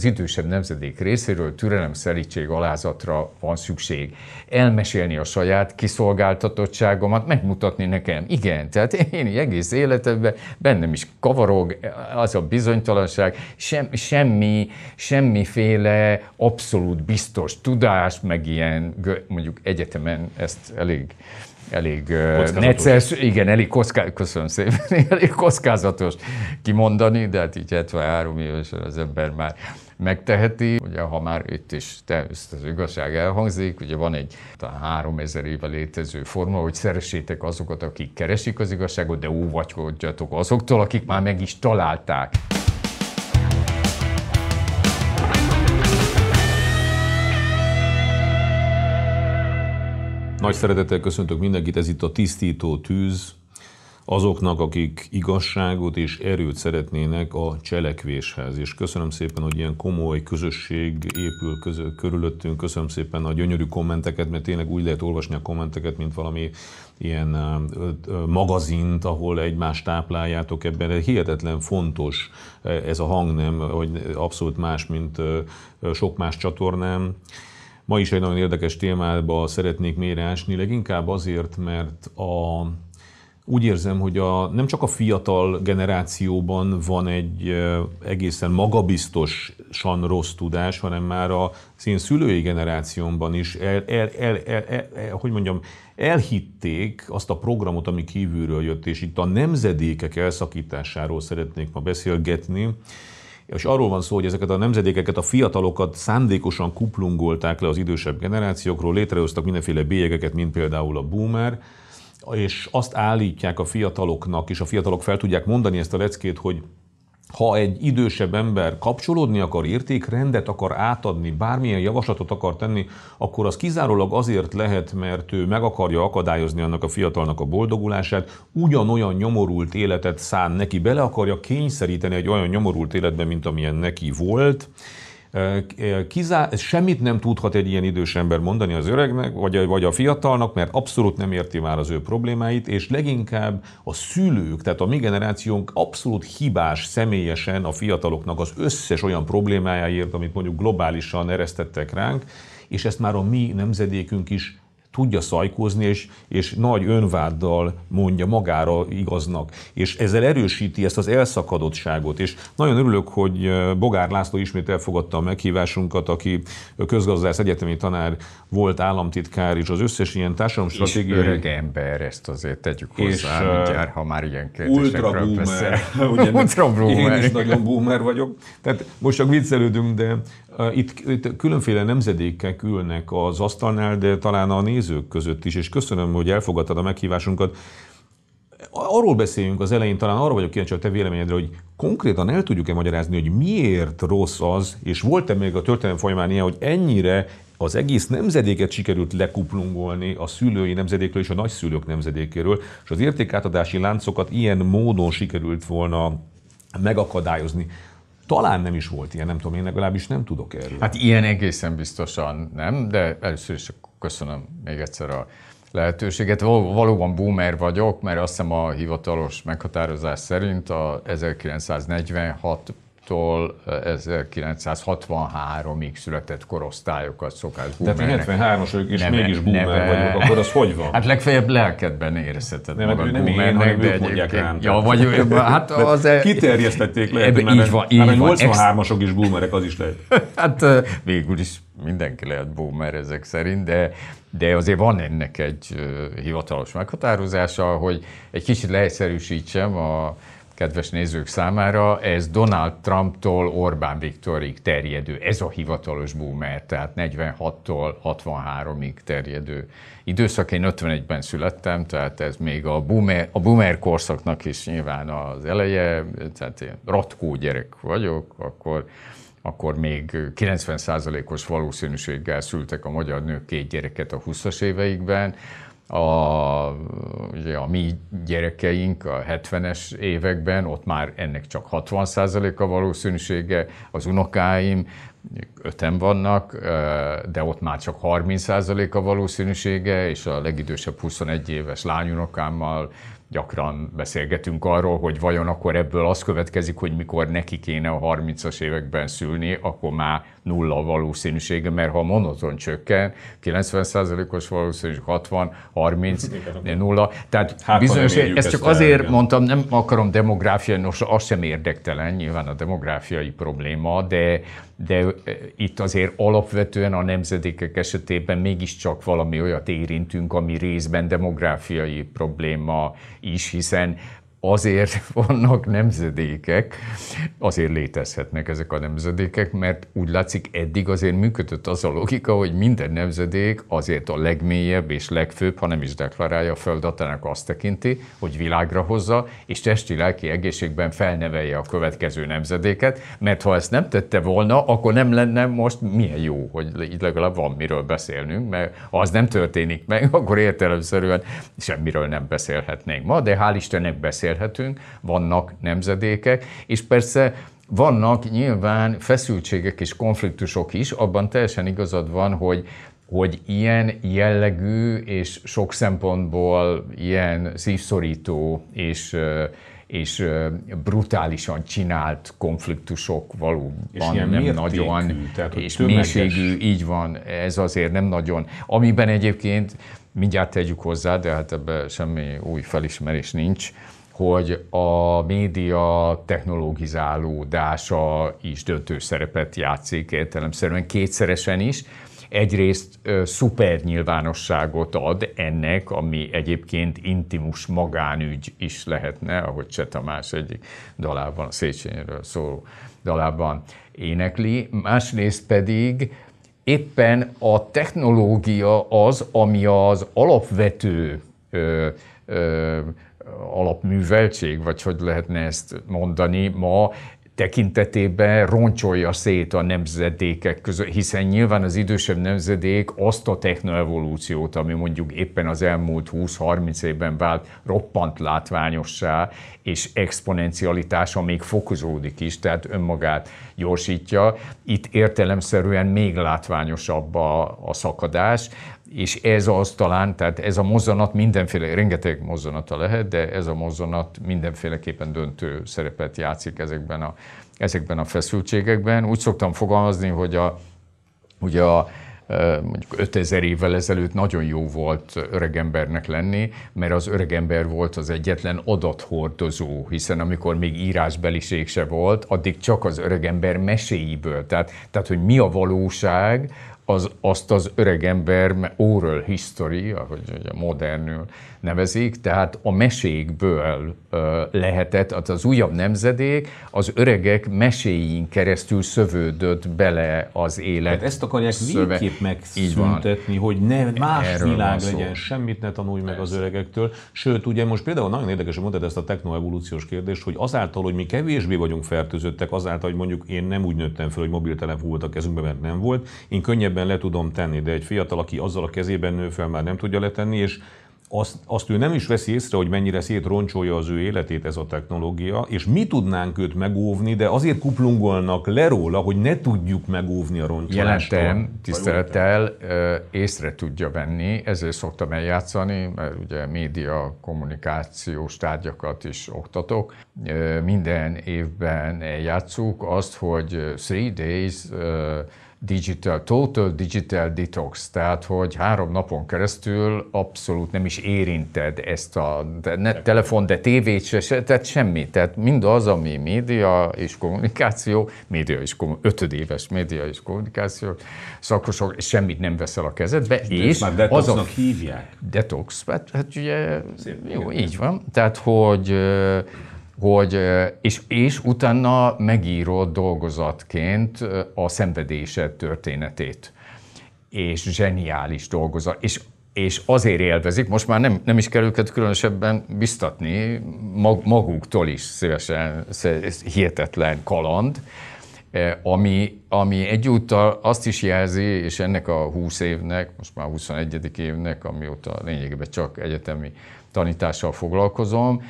az idősebb nemzedék részéről türelem, szelítség, alázatra van szükség. Elmesélni a saját kiszolgáltatottságomat, megmutatni nekem. Igen, tehát én egész életemben bennem is kavarog az a bizonytalanság, sem, semmi, semmiféle abszolút biztos tudás, meg ilyen, mondjuk egyetemen ezt elég elég necces, igen, elég koszká, köszönöm szépen, elég kockázatos kimondani, de hát így 73 évesen az ember már megteheti. Ugye, ha már itt is te, ezt az igazság elhangzik, ugye van egy talán három ezer éve létező forma, hogy szeressétek azokat, akik keresik az igazságot, de óvakodjatok azoktól, akik már meg is találták. Nagy szeretettel köszöntök mindenkit, ez itt a Tisztító Tűz, azoknak, akik igazságot és erőt szeretnének a cselekvéshez. És köszönöm szépen, hogy ilyen komoly közösség épül közül, körülöttünk, köszönöm szépen a gyönyörű kommenteket, mert tényleg úgy lehet olvasni a kommenteket, mint valami ilyen magazint, ahol egymást tápláljátok ebben. Hihetetlen fontos e, ez a hang nem hogy abszolút más, mint sok más csatornám. Ma is egy nagyon érdekes témába szeretnék mélyre ásni, leginkább azért, mert a úgy érzem, hogy a, nem csak a fiatal generációban van egy egészen magabiztosan rossz tudás, hanem már a én szülői generációmban is el, el, el, el, el, el, hogy mondjam, elhitték azt a programot, ami kívülről jött, és itt a nemzedékek elszakításáról szeretnék ma beszélgetni, és arról van szó, hogy ezeket a nemzedékeket, a fiatalokat szándékosan kuplungolták le az idősebb generációkról, létrehoztak mindenféle bélyegeket, mint például a boomer, és azt állítják a fiataloknak, és a fiatalok fel tudják mondani ezt a leckét, hogy ha egy idősebb ember kapcsolódni akar, értékrendet akar átadni, bármilyen javaslatot akar tenni, akkor az kizárólag azért lehet, mert ő meg akarja akadályozni annak a fiatalnak a boldogulását, ugyanolyan nyomorult életet szán neki, bele akarja kényszeríteni egy olyan nyomorult életbe, mint amilyen neki volt, Kizá- semmit nem tudhat egy ilyen idős ember mondani az öregnek, vagy a, vagy a fiatalnak, mert abszolút nem érti már az ő problémáit, és leginkább a szülők, tehát a mi generációnk abszolút hibás személyesen a fiataloknak az összes olyan problémájáért, amit mondjuk globálisan eresztettek ránk, és ezt már a mi nemzedékünk is tudja szajkózni, és, és nagy önváddal mondja magára igaznak. És ezzel erősíti ezt az elszakadottságot. És nagyon örülök, hogy Bogár László ismét elfogadta a meghívásunkat, aki közgazdász egyetemi tanár volt államtitkár, és az összes ilyen társadalomstratégiai... És öreg ember, ezt azért tegyük hozzá, és, mindjárt, ha már ilyen kérdésekről Ugye, ultra boomer. Én is nagyon boomer vagyok. Tehát most csak viccelődünk, de itt, itt különféle nemzedékek ülnek az asztalnál, de talán a néz nézők között is, és köszönöm, hogy elfogadtad a meghívásunkat. Arról beszéljünk az elején, talán arról vagyok kíváncsi a te véleményedre, hogy konkrétan el tudjuk-e magyarázni, hogy miért rossz az, és volt-e még a történelem folyamán ilyen, hogy ennyire az egész nemzedéket sikerült lekuplungolni a szülői nemzedékről és a nagyszülők nemzedékéről, és az értékátadási láncokat ilyen módon sikerült volna megakadályozni. Talán nem is volt ilyen, nem tudom, én legalábbis nem tudok erről. Hát ilyen egészen biztosan nem, de először is a köszönöm még egyszer a lehetőséget. Val- valóban boomer vagyok, mert azt hiszem a hivatalos meghatározás szerint a 1946 tól 1963-ig született korosztályokat szokás hát boomernek. Tehát 73 ők is neve, mégis boomer neve, vagyok, akkor az hogy van? Hát legfeljebb lelkedben érezheted nem, hát magad nem boomernek, én, de egyébként... Rám, ja, vagy, hát az... Kiterjesztették lehet, ebbe, mert, így van, így van, 83-asok is boomerek, az is lehet. hát végül is mindenki lehet boomer ezek szerint, de, de azért van ennek egy hivatalos meghatározása, hogy egy kicsit leegyszerűsítsem a kedves nézők számára, ez Donald Trumptól Orbán Viktorig terjedő, ez a hivatalos boomer, tehát 46-tól 63-ig terjedő időszak. Én 51-ben születtem, tehát ez még a boomer, a boomer korszaknak is nyilván az eleje, tehát én ratkó gyerek vagyok, akkor akkor még 90%-os valószínűséggel szültek a magyar nők két gyereket a 20-as éveikben, a, ugye a mi gyerekeink a 70-es években, ott már ennek csak 60% a valószínűsége, az unokáim, öten vannak, de ott már csak 30% a valószínűsége, és a legidősebb 21 éves lányunokámmal gyakran beszélgetünk arról, hogy vajon akkor ebből az következik, hogy mikor neki kéne a 30-as években szülni, akkor már nulla a valószínűsége, mert ha monoton csökken, 90%-os valószínűség 60, 30, nulla. Tehát hát, bizonyos, ezt csak azért engem. mondtam, nem akarom demográfiai, nos, az sem érdektelen, nyilván a demográfiai probléma, de, de itt azért alapvetően a nemzedékek esetében mégiscsak valami olyat érintünk, ami részben demográfiai probléma is, hiszen azért vannak nemzedékek, azért létezhetnek ezek a nemzedékek, mert úgy látszik eddig azért működött az a logika, hogy minden nemzedék azért a legmélyebb és legfőbb, ha nem is deklarálja a földatának azt tekinti, hogy világra hozza, és testi-lelki egészségben felnevelje a következő nemzedéket, mert ha ezt nem tette volna, akkor nem lenne most milyen jó, hogy így legalább van miről beszélnünk, mert ha az nem történik meg, akkor értelemszerűen semmiről nem beszélhetnénk ma, de hál' Istennek beszél beszélhetünk, vannak nemzedékek, és persze vannak nyilván feszültségek és konfliktusok is, abban teljesen igazad van, hogy hogy ilyen jellegű és sok szempontból ilyen szívszorító és és brutálisan csinált konfliktusok valóban és nem nagyon, tehát, és tömeges. mélységű, így van, ez azért nem nagyon. Amiben egyébként, mindjárt tegyük hozzá, de hát ebben semmi új felismerés nincs, hogy a média technológizálódása is döntő szerepet játszik értelemszerűen kétszeresen is. Egyrészt szuper nyilvánosságot ad ennek, ami egyébként intimus magánügy is lehetne, ahogy Cseh Tamás egyik dalában, a Széchenyről szóló dalában énekli. Másrészt pedig éppen a technológia az, ami az alapvető ö, ö, alapműveltség, vagy hogy lehetne ezt mondani ma, tekintetében roncsolja szét a nemzedékek között, hiszen nyilván az idősebb nemzedék azt a technoevolúciót, ami mondjuk éppen az elmúlt 20-30 évben vált roppant látványossá, és exponencialitása még fokozódik is, tehát önmagát gyorsítja. Itt értelemszerűen még látványosabb a, a szakadás és ez az talán, tehát ez a mozzanat mindenféle, rengeteg mozzanata lehet, de ez a mozzanat mindenféleképpen döntő szerepet játszik ezekben a, ezekben a feszültségekben. Úgy szoktam fogalmazni, hogy a, ugye a, mondjuk 5000 évvel ezelőtt nagyon jó volt öregembernek lenni, mert az öregember volt az egyetlen adathordozó, hiszen amikor még írásbeliség se volt, addig csak az öregember meséiből. Tehát, tehát hogy mi a valóság, az, azt az öreg ember oral history, ahogy ugye modernül nevezik, tehát a mesékből lehetett, az, az újabb nemzedék az öregek meséjén keresztül szövődött bele az élet. Tehát ezt akarják szöve. végképp megszüntetni, hogy ne más Erről világ legyen, semmit ne tanulj meg az öregektől. Sőt, ugye most például nagyon érdekes, hogy mondtad ezt a technoevolúciós kérdést, hogy azáltal, hogy mi kevésbé vagyunk fertőzöttek, azáltal, hogy mondjuk én nem úgy nőttem fel, hogy mobiltelefon volt a kezünkben, mert nem volt, én könnyebben le tudom tenni, de egy fiatal, aki azzal a kezében nő fel, már nem tudja letenni, és azt, azt ő nem is veszi észre, hogy mennyire szétroncsolja az ő életét ez a technológia, és mi tudnánk őt megóvni, de azért kuplungolnak le róla, hogy ne tudjuk megóvni a roncsolást. Jelentem, hát tisztelettel észre tudja venni, ezért szoktam eljátszani, mert ugye média, kommunikációs tárgyakat is oktatok. Minden évben eljátszuk azt, hogy three days digital, total digital detox, tehát hogy három napon keresztül abszolút nem is érinted ezt a de ne telefon, de tévét se, se, tehát semmi, tehát mindaz, ami média és kommunikáció, média és kommunikáció, ötödéves média és kommunikáció, szakosok, semmit nem veszel a kezedbe, de és már detoxnak az a, hívják. Detox, hát, hát ugye, Szép, jó, igen. így van, tehát hogy hogy, és, és utána megírod dolgozatként a szenvedésed történetét. És zseniális dolgozat. És, és azért élvezik, most már nem, nem is kell őket különösebben biztatni, mag, maguktól is szívesen, ez hihetetlen kaland, ami, ami egyúttal azt is jelzi, és ennek a 20 évnek, most már 21. évnek, amióta lényegében csak egyetemi tanítással foglalkozom.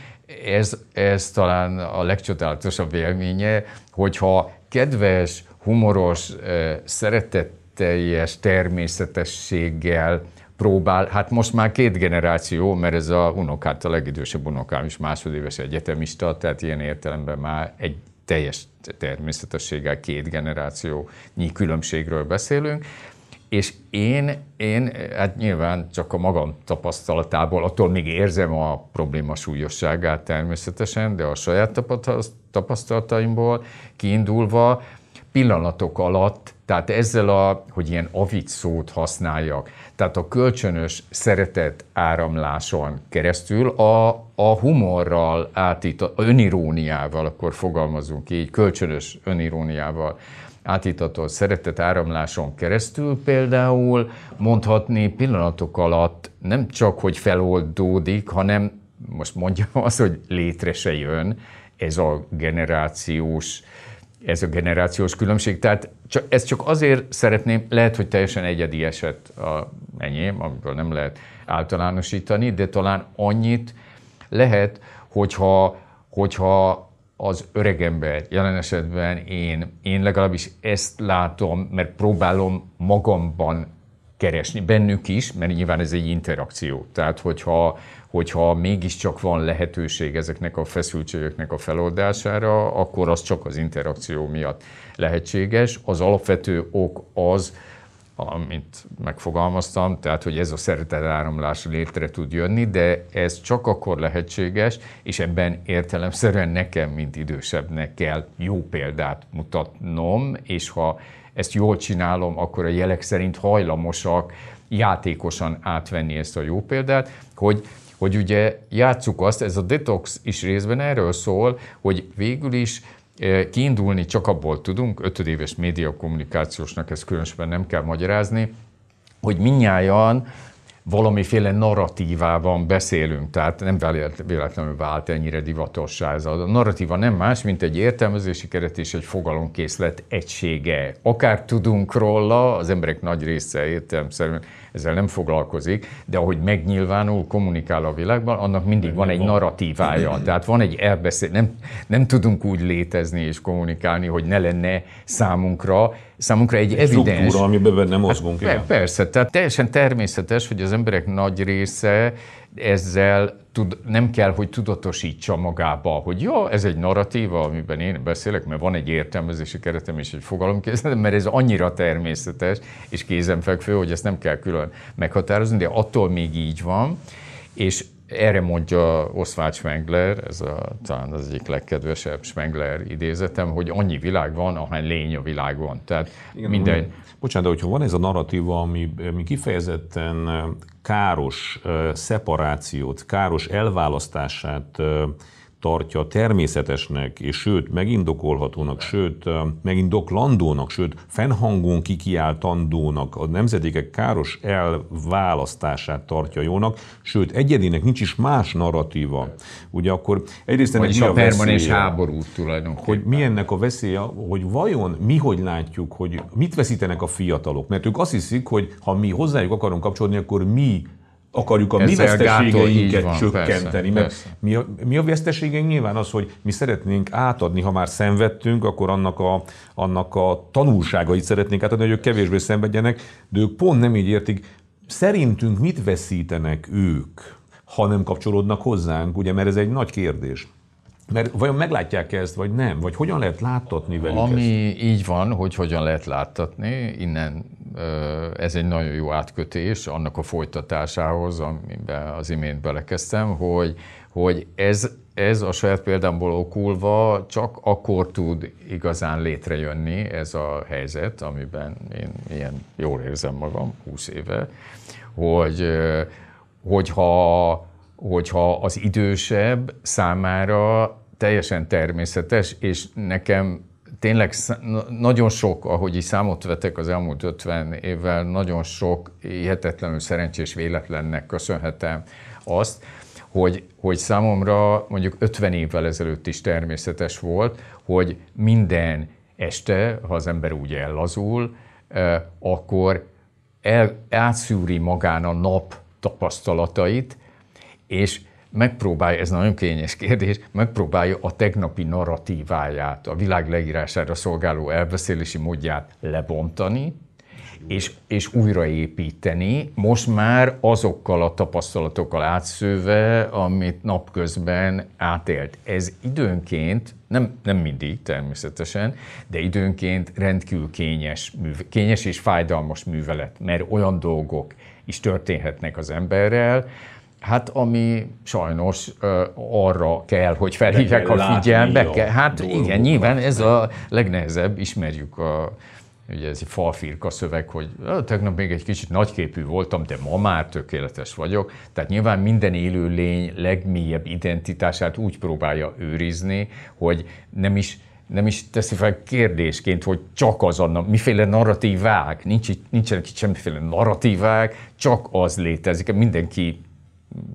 Ez, ez talán a legcsodálatosabb élménye, hogyha kedves, humoros, szeretetteljes természetességgel próbál, hát most már két generáció, mert ez a unokát, a legidősebb unokám is másodéves egyetemista, tehát ilyen értelemben már egy teljes természetességgel két generációnyi különbségről beszélünk, és én, én, hát nyilván csak a magam tapasztalatából, attól még érzem a probléma súlyosságát természetesen, de a saját tapasztalataimból kiindulva pillanatok alatt, tehát ezzel a, hogy ilyen avic szót használjak, tehát a kölcsönös szeretet áramláson keresztül a, a humorral átít, a öniróniával, akkor fogalmazunk így, kölcsönös öniróniával átítató szeretett áramláson keresztül például mondhatni pillanatok alatt nem csak, hogy feloldódik, hanem most mondjam az, hogy létre se jön ez a generációs ez a generációs különbség. Tehát csak, ezt csak azért szeretném, lehet, hogy teljesen egyedi eset a enyém, amiből nem lehet általánosítani, de talán annyit lehet, hogyha, hogyha az öregember, jelen esetben én, én legalábbis ezt látom, mert próbálom magamban keresni, bennük is, mert nyilván ez egy interakció. Tehát, hogyha, hogyha mégiscsak van lehetőség ezeknek a feszültségeknek a feloldására, akkor az csak az interakció miatt lehetséges. Az alapvető ok az, amit megfogalmaztam, tehát hogy ez a szeretetáramlás létre tud jönni, de ez csak akkor lehetséges, és ebben értelemszerűen nekem, mint idősebbnek kell jó példát mutatnom, és ha ezt jól csinálom, akkor a jelek szerint hajlamosak játékosan átvenni ezt a jó példát, hogy hogy ugye játsszuk azt, ez a detox is részben erről szól, hogy végül is Kiindulni csak abból tudunk, ötödéves médiakommunikációsnak ezt különösen nem kell magyarázni, hogy minnyáján valamiféle narratívában beszélünk, tehát nem véletlenül vált ennyire divatossá ez a narratíva, nem más, mint egy értelmezési keret és egy fogalomkészlet egysége. Akár tudunk róla, az emberek nagy része értelmszerűen ezzel nem foglalkozik, de ahogy megnyilvánul, kommunikál a világban, annak mindig van egy narratívája, tehát van egy elbeszél, nem, nem tudunk úgy létezni és kommunikálni, hogy ne lenne számunkra számunkra egy, egy evidens... Struktúra, amiben nem hát mozgunk. Hát, persze, tehát teljesen természetes, hogy az emberek nagy része ezzel tud, nem kell, hogy tudatosítsa magába, hogy jó, ez egy narratíva, amiben én beszélek, mert van egy értelmezési keretem és egy fogalomkészletem, mert ez annyira természetes és kézenfekvő, hogy ezt nem kell külön meghatározni, de attól még így van, és erre mondja Oswald Spengler, ez a, talán az egyik legkedvesebb Spengler idézetem, hogy annyi világ van, ahány lény a világon. Tehát Igen, minden... Bocsánat, de hogyha van ez a narratíva, ami, ami kifejezetten káros szeparációt, káros elválasztását tartja természetesnek, és sőt, megindokolhatónak, sőt, megindoklandónak, sőt, fennhangon kikiáltandónak a nemzedékek káros elválasztását tartja jónak, sőt, egyedinek nincs is más narratíva. Ugye akkor egyrészt ennek mi a, a permanens háború tulajdonképpen. Hogy milyennek a veszélye, hogy vajon mi hogy látjuk, hogy mit veszítenek a fiatalok? Mert ők azt hiszik, hogy ha mi hozzájuk akarunk kapcsolódni, akkor mi akarjuk a Ezzel mi veszteségeinket van, csökkenteni. Persze, mert persze. Mi, a, mi a veszteségeink nyilván az, hogy mi szeretnénk átadni, ha már szenvedtünk, akkor annak a, annak a tanulságait szeretnénk átadni, hogy ők kevésbé szenvedjenek, de ők pont nem így értik. Szerintünk mit veszítenek ők, ha nem kapcsolódnak hozzánk, ugye, mert ez egy nagy kérdés. Mert vajon meglátják ezt, vagy nem? Vagy hogyan lehet láttatni velük Ami ezt? így van, hogy hogyan lehet láttatni, innen ez egy nagyon jó átkötés annak a folytatásához, amiben az imént belekezdtem, hogy, hogy ez, ez a saját példámból okulva csak akkor tud igazán létrejönni ez a helyzet, amiben én ilyen jól érzem magam 20 éve, hogy hogyha hogyha az idősebb számára teljesen természetes, és nekem tényleg nagyon sok, ahogy is számot vetek az elmúlt 50 évvel, nagyon sok hihetetlenül szerencsés véletlennek köszönhetem azt, hogy, hogy számomra mondjuk 50 évvel ezelőtt is természetes volt, hogy minden este, ha az ember úgy ellazul, akkor el, átszűri magán a nap tapasztalatait, és megpróbálja, ez nagyon kényes kérdés, megpróbálja a tegnapi narratíváját, a világ leírására szolgáló elbeszélési módját lebontani, és, és újraépíteni, most már azokkal a tapasztalatokkal átszőve, amit napközben átélt. Ez időnként, nem, nem mindig természetesen, de időnként rendkívül kényes, műve, kényes és fájdalmas művelet, mert olyan dolgok is történhetnek az emberrel, Hát ami sajnos ö, arra kell, hogy felhívják a figyelmbe. Kell. Hát dolgokat. igen, nyilván ez a legnehezebb, ismerjük a ugye ez egy falfirka szöveg, hogy tegnap még egy kicsit nagyképű voltam, de ma már tökéletes vagyok. Tehát nyilván minden élő lény legmélyebb identitását úgy próbálja őrizni, hogy nem is nem is teszi fel kérdésként, hogy csak az annak, miféle narratívák, nincs, nincsenek itt semmiféle narratívák, csak az létezik, mindenki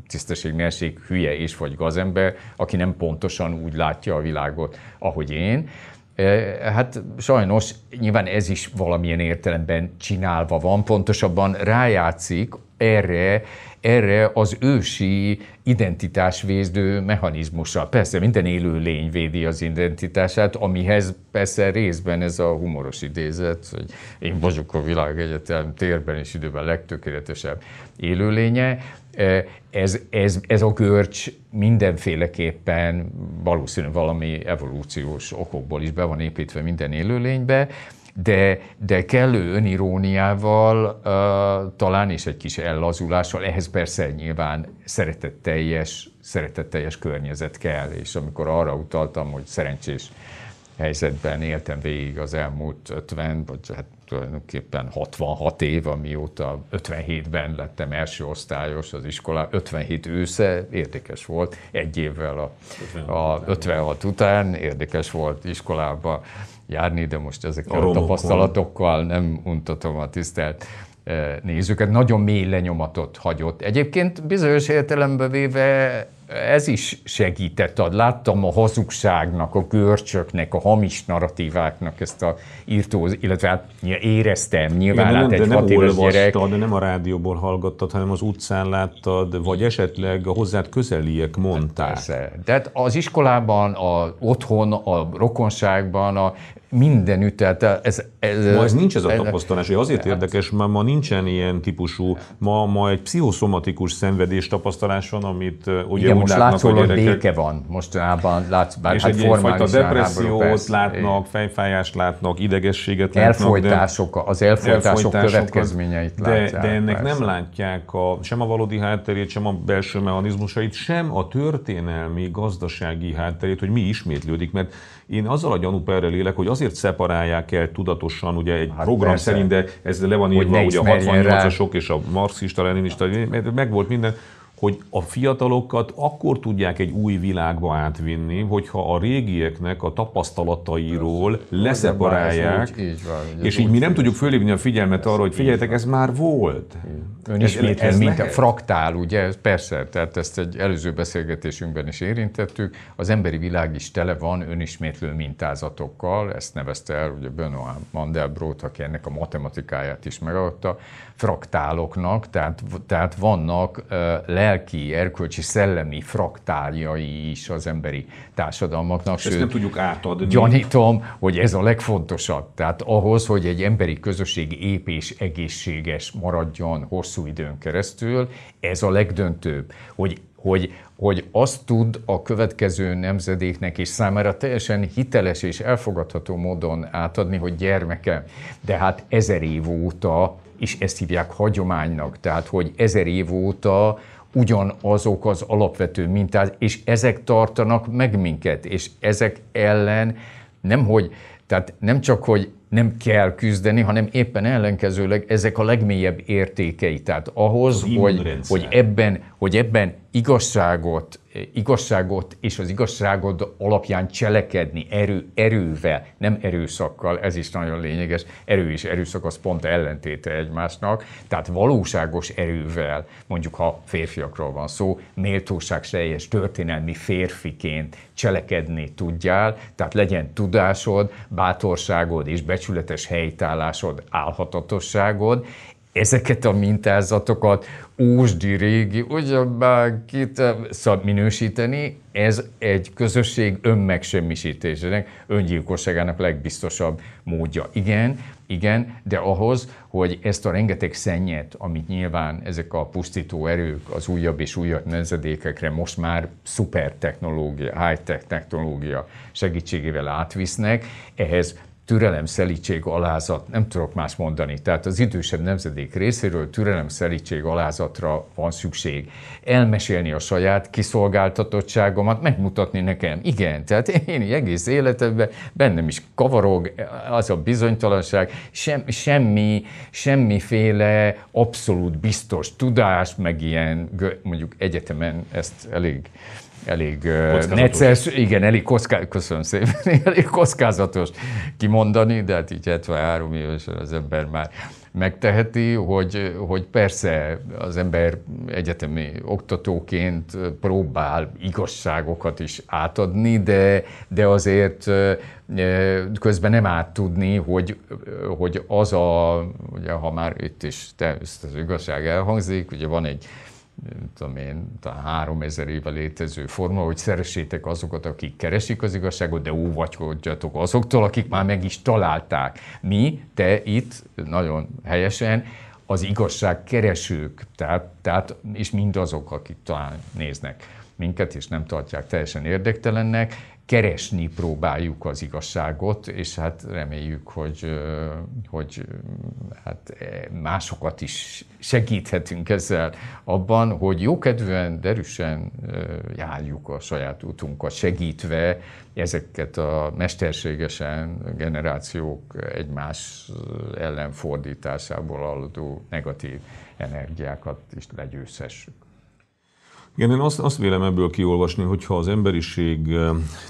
tisztesség nélség hülye és vagy gazember, aki nem pontosan úgy látja a világot, ahogy én. E, hát sajnos nyilván ez is valamilyen értelemben csinálva van, pontosabban rájátszik erre, erre az ősi identitásvédő mechanizmussal. Persze minden élő lény védi az identitását, amihez persze részben ez a humoros idézet, hogy én vagyok a világegyetem térben és időben legtökéletesebb élőlénye. Eh, ez, ez, ez a görcs mindenféleképpen valószínűleg valami evolúciós okokból is be van építve minden élőlénybe, de, de kellő öniróniával, talán és egy kis ellazulással, ehhez persze nyilván szeretetteljes, szeretetteljes környezet kell, és amikor arra utaltam, hogy szerencsés helyzetben éltem végig az elmúlt 50, vagy hát tulajdonképpen 66 év, amióta 57-ben lettem első osztályos az iskolá, 57 ősze, érdekes volt, egy évvel a a 56 után, érdekes volt iskolába járni, de most ezek a, a tapasztalatokkal nem untatom a tisztelt eh, nézőket. Nagyon mély lenyomatot hagyott. Egyébként bizonyos értelembe véve ez is segített ad. Láttam a hazugságnak, a görcsöknek, a hamis narratíváknak ezt a írtóz, illetve hát éreztem, nyilván Igen, hát egy nem, hat nem éves gyerek. De nem a rádióból hallgattad, hanem az utcán láttad, vagy esetleg a hozzád közeliek mondták. Hát persze. Tehát az iskolában, a, otthon, a rokonságban, a mindenütt, tehát ez... ez ma ez nincs ez a tapasztalás, hogy azért érdekes, mert ma nincsen ilyen típusú, ma, ma egy pszichoszomatikus szenvedés tapasztalás van, amit ugye most látszólag béke van, mostanában látsz, bár és hát egy egyfajta depressziót persze, látnak, fejfájást látnak, idegességet elfolytások, látnak. De az elfolytások, elfolytások következményeit de, látják. De ennek persze. nem látják a, sem a valódi hátterét, sem a belső mechanizmusait, sem a történelmi, gazdasági hátterét, hogy mi ismétlődik, mert én azzal a gyanúperrel élek, hogy azért szeparálják el tudatosan, ugye egy hát program persze. szerint, de ez le van írva, hogy ugye a 68-asok és a marxista, leninista, meg volt minden, hogy a fiatalokat akkor tudják egy új világba átvinni, hogyha a régieknek a tapasztalatairól leszeparálják, így, így van, és így mi nem tudjuk fölhívni a figyelmet arra, hogy figyeljetek, ez már volt. Ön ez mint a fraktál, ugye, persze, tehát ezt egy előző beszélgetésünkben is érintettük, az emberi világ is tele van önismétlő mintázatokkal, ezt nevezte el ugye Benoit Mandelbrot, aki ennek a matematikáját is megadta, fraktáloknak, tehát, tehát vannak le lelki, erkölcsi, szellemi fraktárjai is az emberi társadalmaknak. ezt nem tudjuk átadni. Gyanítom, hogy ez a legfontosabb. Tehát ahhoz, hogy egy emberi közösség ép és egészséges maradjon hosszú időn keresztül, ez a legdöntőbb, hogy hogy, hogy azt tud a következő nemzedéknek és számára teljesen hiteles és elfogadható módon átadni, hogy gyermeke. De hát ezer év óta, és ezt hívják hagyománynak, tehát hogy ezer év óta ugyanazok az alapvető minták, és ezek tartanak meg minket, és ezek ellen nem hogy, tehát nem csak, hogy nem kell küzdeni, hanem éppen ellenkezőleg ezek a legmélyebb értékei. Tehát ahhoz, hogy, hogy, ebben, hogy ebben igazságot igazságot és az igazságod alapján cselekedni erő, erővel, nem erőszakkal, ez is nagyon lényeges, erő és erőszak az pont ellentéte egymásnak, tehát valóságos erővel, mondjuk ha férfiakról van szó, méltóság teljes történelmi férfiként cselekedni tudjál, tehát legyen tudásod, bátorságod és becsületes helytállásod, álhatatosságod, ezeket a mintázatokat, ósdi régi, ugyanbár kit eh, szóval minősíteni, ez egy közösség önmegsemmisítésének, öngyilkosságának legbiztosabb módja. Igen, igen, de ahhoz, hogy ezt a rengeteg szennyet, amit nyilván ezek a pusztító erők az újabb és újabb nemzedékekre most már szuper technológia, high-tech technológia segítségével átvisznek, ehhez türelem, szelítség, alázat, nem tudok más mondani. Tehát az idősebb nemzedék részéről türelem, szelítség, alázatra van szükség. Elmesélni a saját kiszolgáltatottságomat, megmutatni nekem. Igen, tehát én egész életemben bennem is kavarog az a bizonytalanság, sem, semmi, semmiféle abszolút biztos tudás, meg ilyen, mondjuk egyetemen ezt elég elég necces, igen, elég, koszká, köszönöm szépen, elég kockázatos kimondani, de hát így 73 évesen az ember már megteheti, hogy, hogy persze az ember egyetemi oktatóként próbál igazságokat is átadni, de, de azért közben nem át tudni, hogy, hogy az a, ugye, ha már itt is te, az igazság elhangzik, ugye van egy nem tudom én, talán három ezer éve létező forma, hogy szeressétek azokat, akik keresik az igazságot, de óvakodjatok azoktól, akik már meg is találták. Mi, te itt, nagyon helyesen, az igazság keresők, tehát, tehát, és mindazok, akik talán néznek minket, és nem tartják teljesen érdektelennek, keresni próbáljuk az igazságot, és hát reméljük, hogy, hogy hát e, másokat is segíthetünk ezzel abban, hogy jókedvűen, derűsen járjuk a saját utunkat, segítve ezeket a mesterségesen generációk egymás ellenfordításából aludó negatív energiákat is legyőzhessük. Igen, én azt, azt vélem ebből kiolvasni, hogy ha az emberiség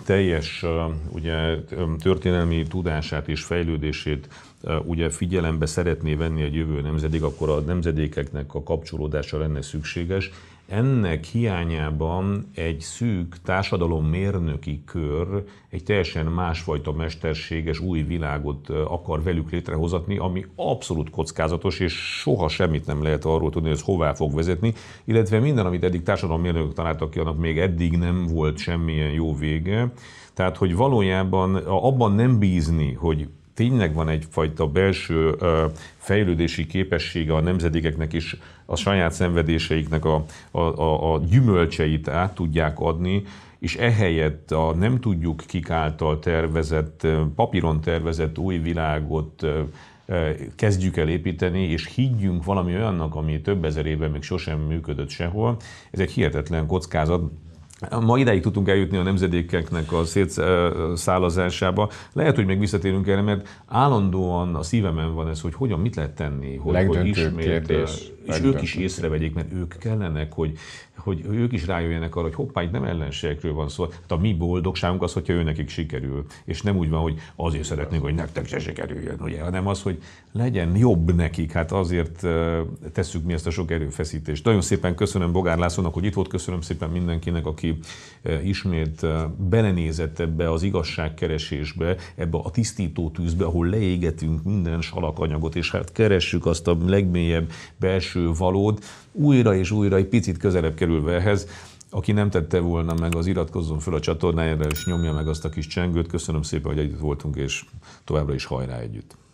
teljes ugye, történelmi tudását és fejlődését ugye figyelembe szeretné venni egy jövő nemzedék, akkor a nemzedékeknek a kapcsolódása lenne szükséges, ennek hiányában egy szűk társadalom mérnöki kör egy teljesen másfajta mesterséges új világot akar velük létrehozatni, ami abszolút kockázatos, és soha semmit nem lehet arról tudni, hogy ez hová fog vezetni, illetve minden, amit eddig mérnökök találtak ki, annak még eddig nem volt semmilyen jó vége. Tehát, hogy valójában abban nem bízni, hogy tényleg van egyfajta belső fejlődési képessége a nemzedékeknek is a saját szenvedéseiknek a, a, a, a gyümölcseit át tudják adni, és ehelyett a nem tudjuk kik által tervezett, papíron tervezett új világot kezdjük el építeni, és higgyünk valami olyannak, ami több ezer éve még sosem működött sehol. Ez egy hihetetlen kockázat, Ma ideig tudtunk eljutni a nemzedékeknek a szétszálazásába. Lehet, hogy még visszatérünk erre, mert állandóan a szívemen van ez, hogy hogyan, mit lehet tenni, hogy, hogy ismét, kérdés. és ők is észrevegyék, mert ők kellenek, hogy, hogy ők is rájöjjenek arra, hogy hoppá, itt nem ellenségekről van szó. Hát a mi boldogságunk az, hogyha ő nekik sikerül. És nem úgy van, hogy azért szeretnénk, hogy nektek se sikerüljön, ugye, hanem az, hogy legyen jobb nekik. Hát azért tesszük mi ezt a sok erőfeszítést. Nagyon szépen köszönöm Bogár Lászlónak, hogy itt volt, köszönöm szépen mindenkinek, aki ismét belenézett ebbe az igazságkeresésbe, ebbe a tisztító tűzbe, ahol leégetünk minden salakanyagot, és hát keressük azt a legmélyebb belső valód, újra és újra egy picit közelebb kerülve ehhez, aki nem tette volna meg, az iratkozzon fel a csatornájára, és nyomja meg azt a kis csengőt. Köszönöm szépen, hogy együtt voltunk, és továbbra is hajrá együtt!